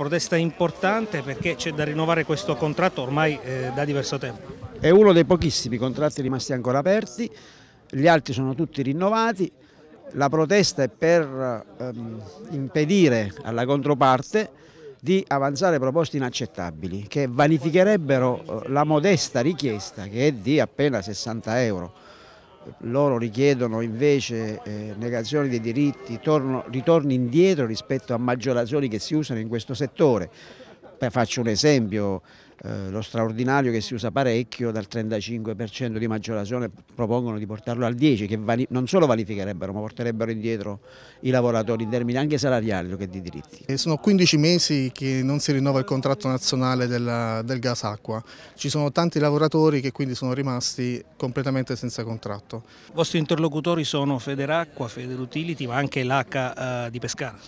protesta importante perché c'è da rinnovare questo contratto ormai eh, da diverso tempo. È uno dei pochissimi contratti rimasti ancora aperti, gli altri sono tutti rinnovati, la protesta è per ehm, impedire alla controparte di avanzare proposte inaccettabili che vanificherebbero eh, la modesta richiesta che è di appena 60 euro loro richiedono invece eh, negazioni dei diritti, torno, ritorni indietro rispetto a maggiorazioni che si usano in questo settore faccio un esempio, eh, lo straordinario che si usa parecchio dal 35% di maggiorazione propongono di portarlo al 10% che non solo vanificherebbero ma porterebbero indietro i lavoratori in termini anche salariali che di diritti. E sono 15 mesi che non si rinnova il contratto nazionale della, del gas acqua, ci sono tanti lavoratori che quindi sono rimasti completamente senza contratto. I vostri interlocutori sono Federacqua, Federutility ma anche l'H eh, di Pescara?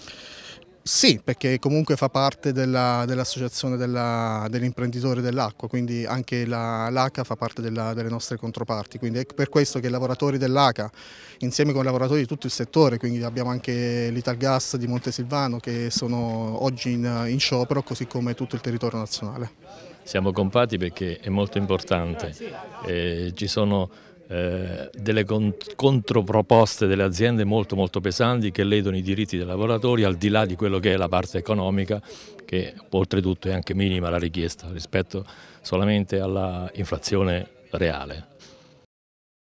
Sì, perché comunque fa parte dell'associazione dell dell'imprenditore dell'acqua, quindi anche l'ACA fa parte della, delle nostre controparti, quindi è per questo che i lavoratori dell'ACA, insieme con i lavoratori di tutto il settore, quindi abbiamo anche l'Italgas di Montesilvano che sono oggi in, in sciopero, così come tutto il territorio nazionale. Siamo compati perché è molto importante, eh, ci sono eh, delle cont controproposte delle aziende molto molto pesanti che ledono i diritti dei lavoratori al di là di quello che è la parte economica che oltretutto è anche minima la richiesta rispetto solamente all'inflazione reale.